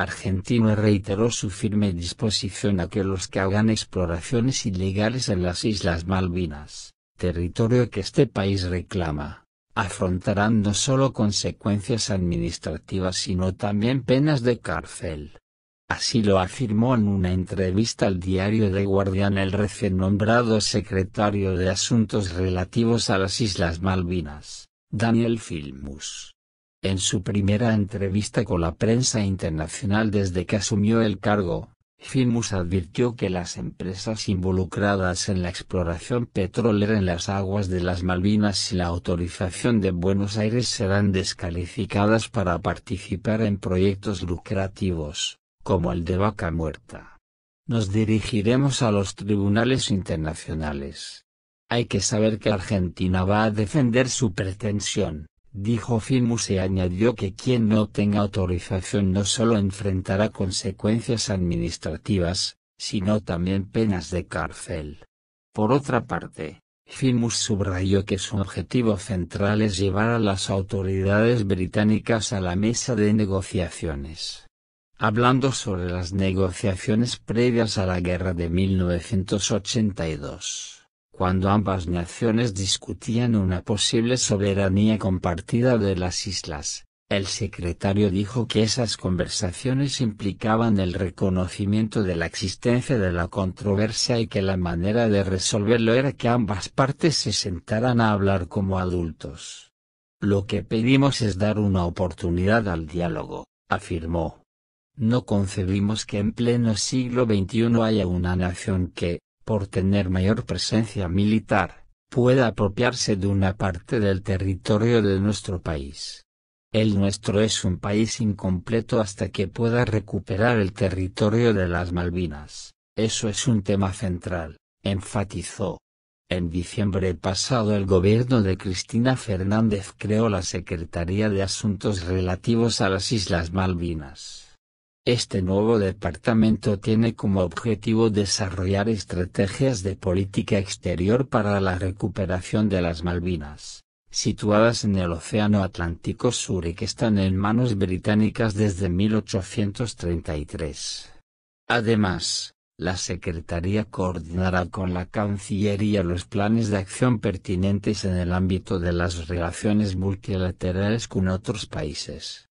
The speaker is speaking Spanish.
Argentina reiteró su firme disposición a que los que hagan exploraciones ilegales en las Islas Malvinas, territorio que este país reclama, afrontarán no solo consecuencias administrativas sino también penas de cárcel. Así lo afirmó en una entrevista al diario The Guardian el recién nombrado secretario de Asuntos Relativos a las Islas Malvinas, Daniel Filmus. En su primera entrevista con la prensa internacional desde que asumió el cargo, Finmus advirtió que las empresas involucradas en la exploración petrolera en las aguas de las Malvinas y la autorización de Buenos Aires serán descalificadas para participar en proyectos lucrativos, como el de Vaca Muerta. Nos dirigiremos a los tribunales internacionales. Hay que saber que Argentina va a defender su pretensión. Dijo Filmus y añadió que quien no tenga autorización no solo enfrentará consecuencias administrativas, sino también penas de cárcel. Por otra parte, Filmus subrayó que su objetivo central es llevar a las autoridades británicas a la mesa de negociaciones. Hablando sobre las negociaciones previas a la guerra de 1982 cuando ambas naciones discutían una posible soberanía compartida de las islas, el secretario dijo que esas conversaciones implicaban el reconocimiento de la existencia de la controversia y que la manera de resolverlo era que ambas partes se sentaran a hablar como adultos. Lo que pedimos es dar una oportunidad al diálogo, afirmó. No concebimos que en pleno siglo XXI haya una nación que, por tener mayor presencia militar, pueda apropiarse de una parte del territorio de nuestro país. El nuestro es un país incompleto hasta que pueda recuperar el territorio de las Malvinas, eso es un tema central, enfatizó. En diciembre pasado el gobierno de Cristina Fernández creó la Secretaría de Asuntos Relativos a las Islas Malvinas. Este nuevo departamento tiene como objetivo desarrollar estrategias de política exterior para la recuperación de las Malvinas, situadas en el Océano Atlántico Sur y que están en manos británicas desde 1833. Además, la Secretaría coordinará con la Cancillería los planes de acción pertinentes en el ámbito de las relaciones multilaterales con otros países